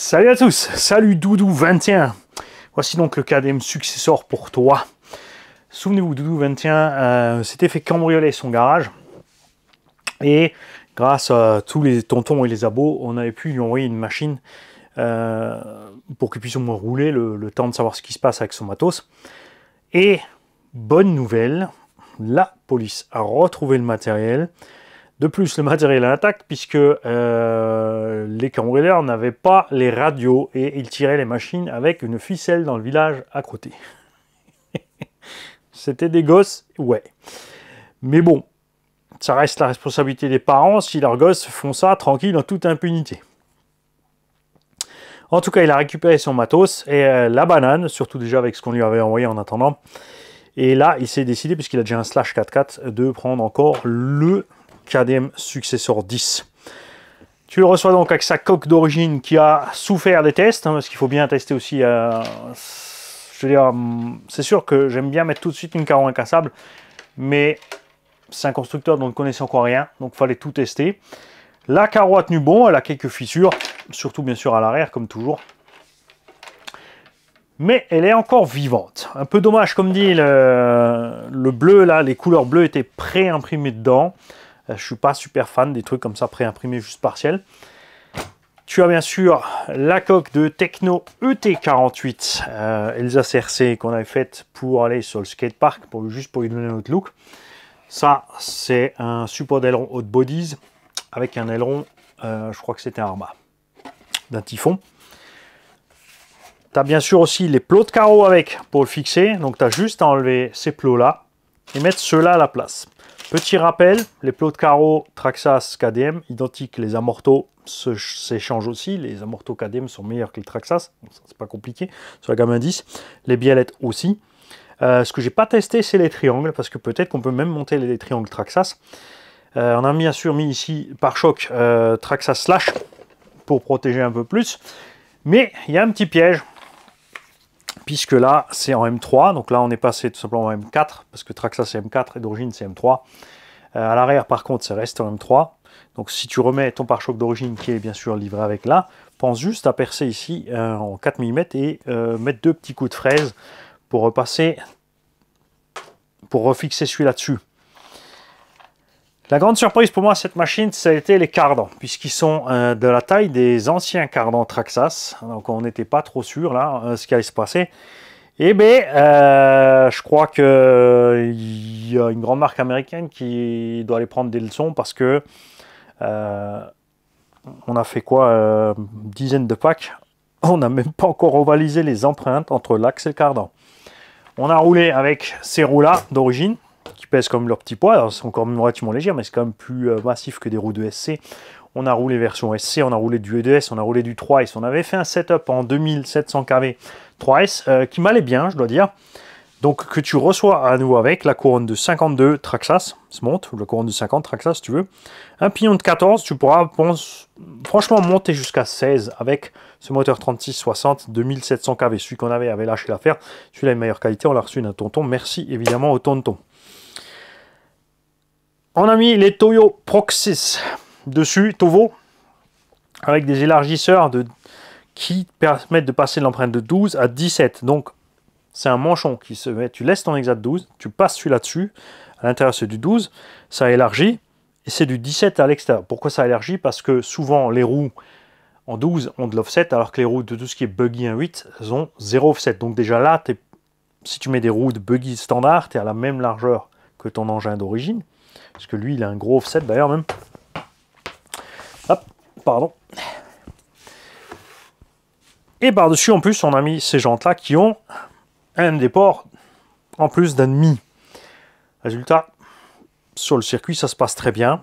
Salut à tous, salut Doudou21. Voici donc le KDM successeur pour toi. Souvenez-vous, Doudou21 euh, s'était fait cambrioler son garage. Et grâce à tous les tontons et les abos, on avait pu lui envoyer une machine euh, pour qu'il puisse au moins rouler le, temps de savoir ce qui se passe avec son matos. Et bonne nouvelle, la police a retrouvé le matériel. De plus, le matériel est intact puisque euh, les cambrioleurs n'avaient pas les radios et ils tiraient les machines avec une ficelle dans le village à côté. C'était des gosses, ouais. Mais bon, ça reste la responsabilité des parents si leurs gosses font ça tranquille en toute impunité. En tout cas, il a récupéré son matos et euh, la banane, surtout déjà avec ce qu'on lui avait envoyé en attendant. Et là, il s'est décidé, puisqu'il a déjà un slash 4 4 de prendre encore le KDM Successor 10. Tu le reçois donc avec sa coque d'origine qui a souffert des tests, hein, parce qu'il faut bien tester aussi. Euh, hum, c'est sûr que j'aime bien mettre tout de suite une carreau incassable, mais c'est un constructeur dont on ne connaissait encore rien, donc il fallait tout tester. La carreau a tenu bon, elle a quelques fissures, surtout bien sûr à l'arrière comme toujours. Mais elle est encore vivante. Un peu dommage, comme dit le, le bleu là, les couleurs bleues étaient pré-imprimées dedans. Euh, je suis pas super fan des trucs comme ça pré-imprimés juste partiels. Tu as bien sûr la coque de Techno ET48 euh, Elsa CRC qu'on avait faite pour aller sur le skatepark, pour, juste pour lui donner autre look. Ça, c'est un support d'aileron haute bodies avec un aileron, euh, je crois que c'était un arma d'un typhon. Tu as bien sûr aussi les plots de carreaux avec pour le fixer. Donc tu as juste à enlever ces plots-là et mettre ceux-là à la place. Petit rappel, les plots de carreaux Traxas KDM, identiques, les amortos s'échangent aussi. Les amortos KDM sont meilleurs que les Traxas, c'est pas compliqué, sur la gamme indice. Les biellettes aussi. Euh, ce que j'ai pas testé, c'est les triangles, parce que peut-être qu'on peut même monter les triangles Traxas. Euh, on a bien sûr mis ici, par choc, euh, Traxas Slash, pour protéger un peu plus. Mais il y a un petit piège, puisque là, c'est en M3. Donc là, on est passé tout simplement en M4, parce que Traxa, c'est M4 et d'origine, c'est M3. Euh, à l'arrière, par contre, ça reste en M3. Donc si tu remets ton pare-choc d'origine, qui est bien sûr livré avec là, pense juste à percer ici euh, en 4 mm et euh, mettre deux petits coups de fraise pour repasser, pour refixer celui là-dessus. La grande surprise pour moi cette machine, ça a été les cardans, puisqu'ils sont euh, de la taille des anciens cardans Traxas. Donc on n'était pas trop sûr là, euh, ce qui allait se passer. Et eh bien, euh, je crois qu'il y a une grande marque américaine qui doit aller prendre des leçons parce que on a fait quoi Une dizaine de packs. On n'a même pas encore ovalisé les empreintes entre l'axe et le cardan. On a roulé avec ces roues-là d'origine, pèsent comme leur petit poids. c'est encore relativement léger, mais c'est quand même plus euh, massif que des roues de SC. On a roulé version SC, on a roulé du E2S, on a roulé du 3S. On avait fait un setup en 2700 kV 3S qui m'allait bien, je dois dire. Donc que tu reçois à nouveau avec la couronne de 52 Traxas, se monte, ou la couronne de 50 Traxas si tu veux. Un pignon de 14, tu pourras franchement monter jusqu'à 16 avec ce moteur 3660 2700 kV. Celui qu'on avait avait lâché l'affaire, celui-là est meilleure qualité, on l'a reçu d'un tonton. Merci évidemment au tonton on a mis les Toyo Proxys dessus, Tovo, avec des élargisseurs de, qui permettent de passer de l'empreinte de 12 à 17. Donc, c'est un manchon qui se met, tu laisses ton exat 12, tu passes celui-là dessus, à l'intérieur c'est du 12, ça élargit, et c'est du 17 à l'extérieur. Pourquoi ça élargit Parce que souvent les roues en 12 ont de l'offset, alors que les roues de tout ce qui est buggy en elles ont 0 offset. Donc déjà là, si tu mets des roues de buggy standard, tu es à la même largeur que ton engin d'origine. Parce que lui, il a un gros offset d'ailleurs même. Hop, pardon. Et par-dessus, en plus, on a mis ces jantes-là qui ont un déport en plus d'un demi. Résultat, sur le circuit, ça se passe très bien.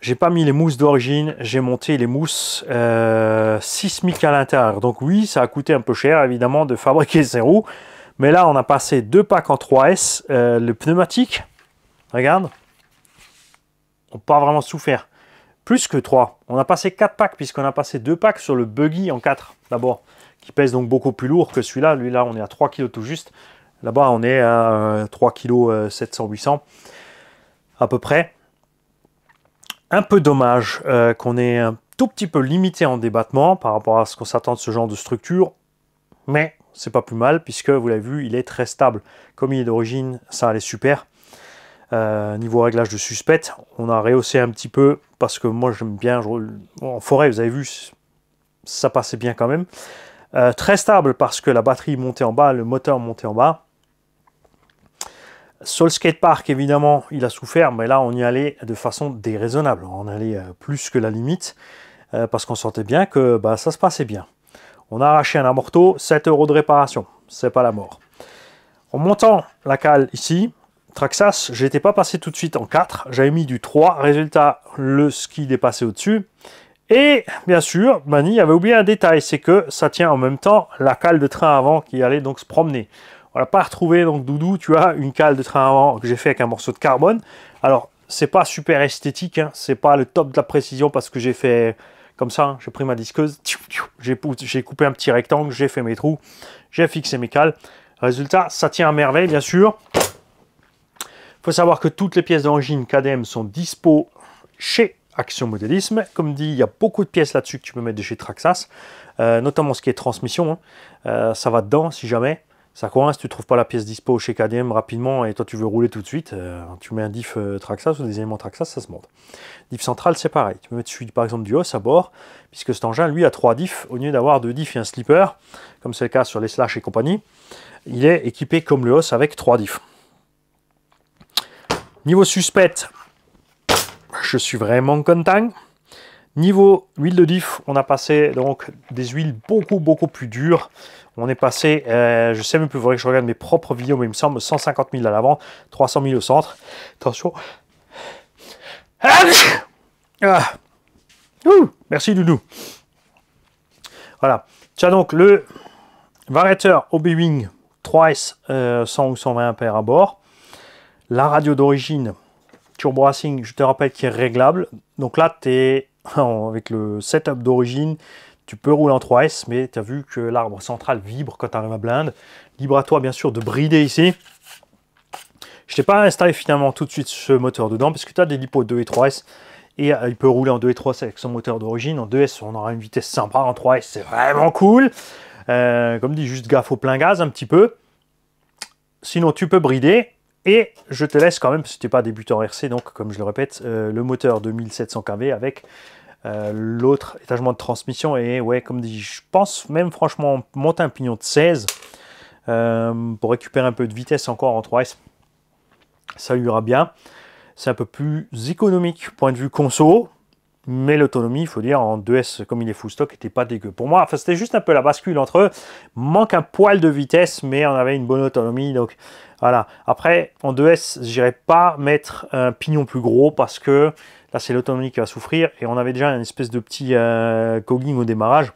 J'ai pas mis les mousses d'origine, j'ai monté les mousses 6000 euh, sismiques à l'intérieur. Donc oui, ça a coûté un peu cher, évidemment, de fabriquer ces roues. Mais là, on a passé deux packs en 3S. Euh, le pneumatique, regarde, on pas vraiment souffert. Plus que 3. On a passé 4 packs puisqu'on a passé 2 packs sur le buggy en 4 d'abord, qui pèse donc beaucoup plus lourd que celui-là. Lui là, on est à 3 kg tout juste. Là-bas, on est à 3 kg 700 800 à peu près. Un peu dommage euh, qu'on ait un tout petit peu limité en débattement par rapport à ce qu'on s'attend de ce genre de structure mais c'est pas plus mal puisque vous l'avez vu, il est très stable. Comme il est d'origine, ça allait super. Euh, niveau réglage de suspect, on a rehaussé un petit peu parce que moi j'aime bien. En forêt, vous avez vu, ça passait bien quand même. Euh, très stable parce que la batterie montait en bas, le moteur montait en bas. Sur skate park évidemment, il a souffert, mais là on y allait de façon déraisonnable. On allait euh, plus que la limite parce qu'on sentait bien que bah, ça se passait bien. On a arraché un amorto, 7 euros de réparation. C'est pas la mort. En montant la cale ici, Traxas, n'étais pas passé tout de suite en 4, j'avais mis du 3, résultat, le ski dépassé au-dessus. Et bien sûr, Mani avait oublié un détail, c'est que ça tient en même temps la cale de train avant qui allait donc se promener. On n'a pas retrouvé, donc Doudou, tu as une cale de train avant que j'ai fait avec un morceau de carbone. Alors, c'est pas super esthétique, hein. c'est pas le top de la précision parce que j'ai fait comme ça, j'ai pris ma disqueuse, j'ai coupé un petit rectangle, j'ai fait mes trous, j'ai fixé mes cales. Résultat, ça tient à merveille, bien sûr. Il faut savoir que toutes les pièces d'origine KDM sont dispo chez Action Modélisme. Comme dit, il y a beaucoup de pièces là-dessus que tu peux mettre de chez Traxas, euh, notamment ce qui est transmission. Hein. Euh, ça va dedans, si jamais ça coince, tu trouves pas la pièce dispo chez KDM rapidement et toi tu veux rouler tout de suite, euh, tu mets un diff euh, Traxas ou des éléments Traxas, ça se monte. Diff central, c'est pareil. Tu peux mettre celui par exemple du Hoss à bord, puisque cet engin, lui, a trois diffs. Au lieu d'avoir deux diffs et un slipper, comme c'est le cas sur les slash et compagnie, il est équipé comme le Hoss avec trois diffs. Niveau suspect, je suis vraiment content. Niveau huile de diff, on a passé donc des huiles beaucoup beaucoup plus dures. On est passé, euh, je sais même plus, vrai que je regarde mes propres vidéos, mais il me semble 150 000 à l'avant, 300 000 au centre. Attention. Ah. ah. merci Doudou. Voilà. Tiens donc le variateur OB-Wing 3S 100 euh, ou 120 ampères à bord. La radio d'origine Turbo Racing, je te rappelle qui est réglable. Donc là, tu es avec le setup d'origine, tu peux rouler en 3S, mais tu as vu que l'arbre central vibre quand tu arrives à blinde. Libre à toi, bien sûr, de brider ici. Je t'ai pas installé finalement tout de suite ce moteur dedans, parce que tu as des lipos 2 et 3S, et euh, il peut rouler en 2 et 3S avec son moteur d'origine. En 2S, on aura une vitesse sympa, en 3S, c'est vraiment cool. Euh, comme dit, juste gaffe au plein gaz un petit peu. Sinon, tu peux brider, et je te laisse quand même, si que tu n'es pas débutant RC, donc comme je le répète, euh, le moteur de 1700 kV avec euh, l'autre étagement de transmission et ouais, comme dit, je pense même franchement monter un pignon de 16 euh, pour récupérer un peu de vitesse encore en 3S. Ça lui ira bien. C'est un peu plus économique point de vue conso, mais l'autonomie, il faut dire, en 2S, comme il est full stock, n'était pas dégueu. Pour moi, enfin, c'était juste un peu la bascule entre eux. Manque un poil de vitesse, mais on avait une bonne autonomie. Donc voilà. Après, en 2S, j'irai pas mettre un pignon plus gros parce que Là, c'est l'autonomie qui va souffrir. Et on avait déjà une espèce de petit euh, cogging au démarrage.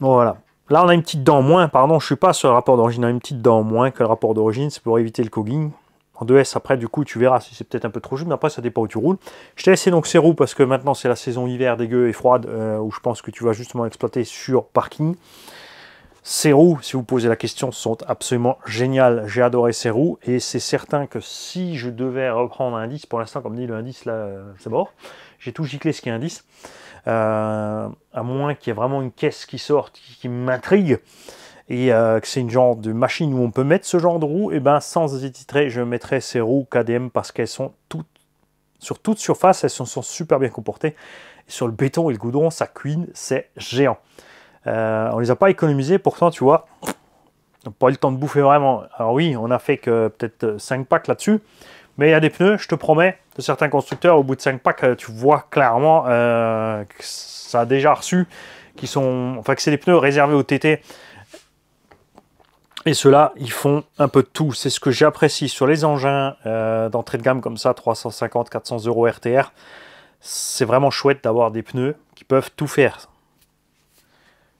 Bon, voilà. Là, on a une petite dent moins. Pardon, je suis pas sur le rapport d'origine. On a une petite dent en moins que le rapport d'origine. C'est pour éviter le cogging. En 2S, après, du coup, tu verras si c'est peut-être un peu trop juste. Mais après, ça dépend où tu roules. Je t'ai laissé donc ces roues parce que maintenant, c'est la saison hiver dégueu et froide euh, où je pense que tu vas justement exploiter sur parking. Ces roues, si vous posez la question, sont absolument géniales. J'ai adoré ces roues et c'est certain que si je devais reprendre un indice, pour l'instant, comme dit le indice, là, c'est mort. J'ai tout giclé ce qui est indice. Euh, à moins qu'il y ait vraiment une caisse qui sorte qui, m'intrigue et euh, que c'est une genre de machine où on peut mettre ce genre de roues, et eh ben sans hésiter, je mettrais ces roues KDM parce qu'elles sont toutes sur toute surface, elles sont, super bien comportées. sur le béton et le goudron, ça cuine, c'est géant on euh, on les a pas économisés, pourtant, tu vois, on pas eu le temps de bouffer vraiment. Alors oui, on a fait que peut-être 5 euh, packs là-dessus, mais il y a des pneus, je te promets, de certains constructeurs, au bout de 5 packs, euh, tu vois clairement que ça a déjà reçu, qui sont, enfin que c'est des pneus réservés au TT. Et ceux-là, ils font un peu de tout. C'est ce que j'apprécie sur les engins d'entrée de gamme comme ça, 350-400 euros RTR. C'est vraiment chouette d'avoir des pneus qui peuvent tout faire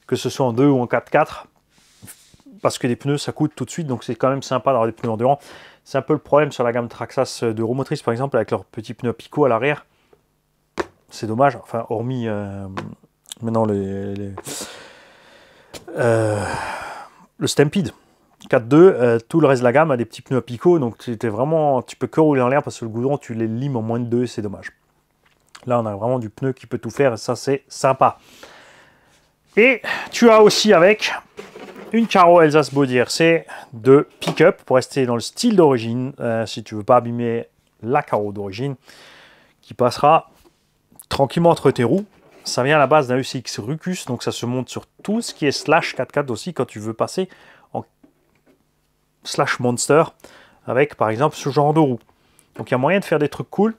que ce soit en 2 ou en 4-4, parce que des pneus ça coûte tout de suite, donc c'est quand même sympa d'avoir des pneus endurants. C'est un peu le problème sur la gamme Traxas euh, de roues par exemple, avec leurs petits pneus à picot à l'arrière. C'est dommage, enfin hormis euh, maintenant les, euh, le Stampede. 4-2, tout le reste de la gamme a des petits pneus à picot, donc tu vraiment, tu peux que rouler en l'air parce que le goudron, tu les limes en moins de 2 c'est dommage. Là, on a vraiment du pneu qui peut tout faire et ça, c'est sympa. Et tu as aussi avec une Caro Alsace Body c'est de pick-up pour rester dans le style d'origine, euh, si tu veux pas abîmer la carreau d'origine, qui passera tranquillement entre tes roues. Ça vient à la base d'un UCX Rucus, donc ça se monte sur tout ce qui est slash 4x4 aussi quand tu veux passer en slash monster avec par exemple ce genre de roues. Donc il y a moyen de faire des trucs cool.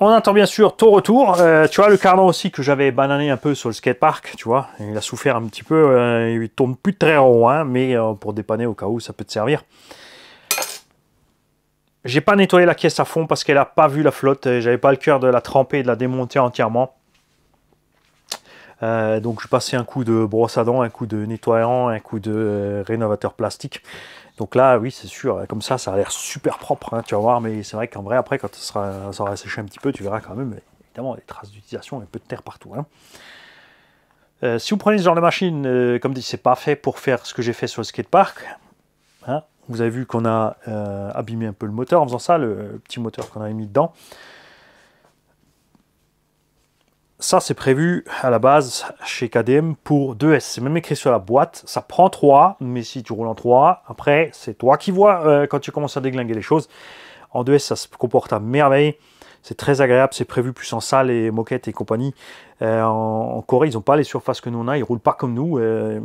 On attend bien sûr ton retour. Euh, tu vois, le cardan aussi que j'avais banané un peu sur le skatepark, tu vois, il a souffert un petit peu. il euh, il tombe plus très rond, hein, mais euh, pour dépanner au cas où, ça peut te servir. J'ai pas nettoyé la caisse à fond parce qu'elle a pas vu la flotte. J'avais pas le cœur de la tremper et de la démonter entièrement. donc je passais un coup de brosse à dents, un coup de nettoyant, un coup de rénovateur plastique. Donc là, oui, c'est sûr, comme ça, ça a l'air super propre, hein, tu vas voir, mais c'est vrai qu'en vrai, après, quand ça, sera, ça aura séché un petit peu, tu verras quand même, évidemment, les traces d'utilisation, un peu de terre partout. Hein. Euh, si vous prenez ce genre de machine, euh, comme dit, c'est pas fait pour faire ce que j'ai fait sur le skatepark. Hein. Vous avez vu qu'on a euh, abîmé un peu le moteur en faisant ça, le, le petit moteur qu'on avait mis dedans ça, c'est prévu à la base chez KDM pour 2S. C'est même écrit sur la boîte. Ça prend 3, mais si tu roules en 3, après, c'est toi qui vois euh, quand tu commences à déglinguer les choses. En 2S, ça se comporte à merveille. C'est très agréable, c'est prévu plus en salle et moquette et compagnie. Euh, en, Corée, ils n'ont pas les surfaces que nous on a, ils roulent pas comme nous. Euh,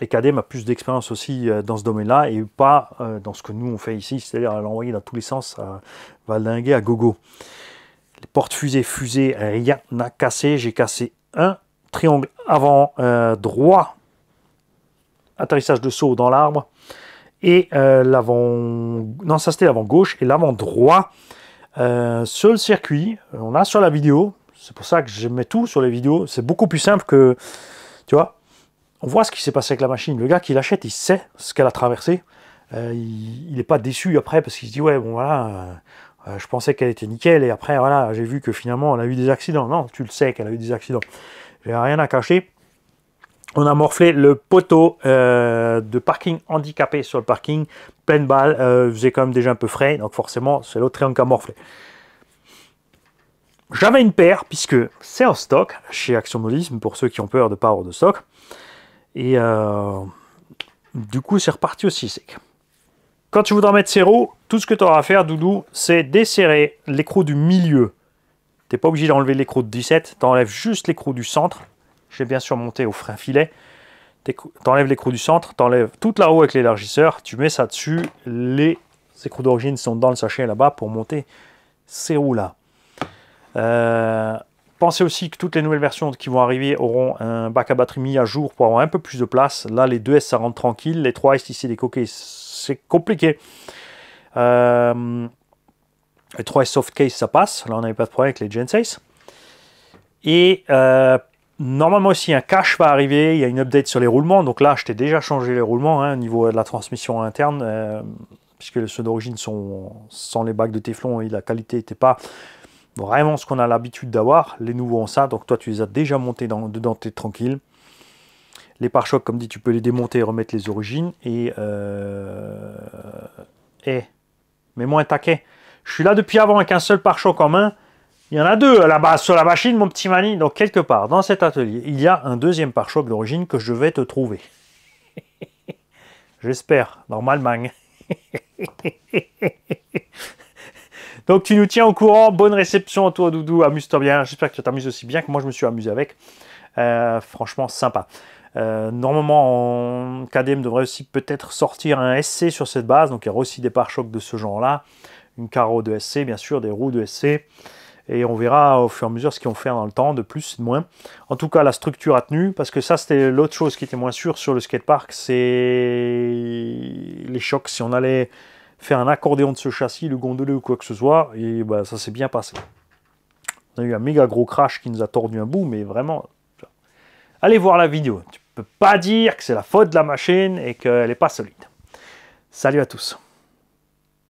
et KDM a plus d'expérience aussi dans ce domaine-là et pas dans ce que nous on fait ici, c'est-à-dire l'envoyer dans tous les sens, à valdinguer à gogo. Les portes fusées, fusées, rien n'a cassé. J'ai cassé un triangle avant euh, droit. Atterrissage de saut dans l'arbre. Et euh, l'avant... Non, ça c'était l'avant gauche. Et l'avant droit Seul circuit. On a sur la vidéo. C'est pour ça que je mets tout sur les vidéos. C'est beaucoup plus simple que... Tu vois on voit ce qui s'est passé avec la machine. Le gars qui l'achète, il sait ce qu'elle a traversé. Euh, il n'est pas déçu après parce qu'il se dit ouais bon voilà, euh, je pensais qu'elle était nickel et après voilà, j'ai vu que finalement on a eu des accidents. Non, tu le sais qu'elle a eu des accidents. J'ai rien à cacher. On a morflé le poteau euh, de parking handicapé sur le parking, pleine balle, il euh, faisait quand même déjà un peu frais, donc forcément c'est l'autre triangle qui a morflé. J'avais une paire, puisque c'est en stock chez Action Modisme, pour ceux qui ont peur de pas avoir de stock. Et du coup c'est reparti aussi sec. Quand tu voudras mettre roues, tout ce que tu auras à faire, Doudou, c'est desserrer l'écrou du milieu. Tu n'es pas obligé d'enlever l'écrou de 17, tu enlèves juste l'écrou du centre. J'ai bien sûr monté au frein filet. Tu enlèves l'écrou du centre, tu enlèves toute la roue avec l'élargisseur, tu mets ça dessus. Les écrous d'origine sont dans le sachet là-bas pour monter ces roues-là. Euh, Pensez aussi que toutes les nouvelles versions qui vont arriver auront un bac à batterie mis à jour pour avoir un peu plus de place. Là, les 2S, ça rentre tranquille. Les 3S, ici, c'est coquets, c'est compliqué. Euh, les 3S soft case, ça passe. Là, on n'avait pas de problème avec les Gen 6. Et euh, normalement aussi, un cache va arriver. Il y a une update sur les roulements. Donc là, je t'ai déjà changé les roulements hein, au niveau de la transmission interne. Euh, puisque ceux d'origine sont sans les bacs de teflon et la qualité n'était pas vraiment ce qu'on a l'habitude d'avoir. Les nouveaux en ça, donc toi tu les as déjà montés dans, dedans, t'es tranquille. Les pare-chocs, comme dit, tu peux les démonter et remettre les origines. Et... Euh, eh, mais moi un taquet. Je suis là depuis avant avec un seul pare-choc en main. Il y en a deux là-bas sur la machine, mon petit Mani. Donc quelque part, dans cet atelier, il y a un deuxième pare-choc d'origine que je vais te trouver. J'espère, normalement. Donc tu nous tiens au courant. Bonne réception à toi, Doudou. Amuse-toi bien. J'espère que tu t'amuses aussi bien que moi, je me suis amusé avec. Euh, franchement, sympa. Euh, normalement, KDM devrait aussi peut-être sortir un SC sur cette base. Donc il y aura aussi des pare-chocs de ce genre-là. Une carreau de SC, bien sûr, des roues de SC. Et on verra au fur et à mesure ce qu'ils vont faire dans le temps, de plus, de moins. En tout cas, la structure a tenu, parce que ça, c'était l'autre chose qui était moins sûre sur le skatepark, c'est les chocs. Si on allait faire un accordéon de ce châssis, le gondole ou quoi que ce soit, et bah, ça s'est bien passé. On a eu un méga gros crash qui nous a tordu un bout, mais vraiment... Allez voir la vidéo, tu peux pas dire que c'est la faute de la machine et qu'elle n'est pas solide. Salut à tous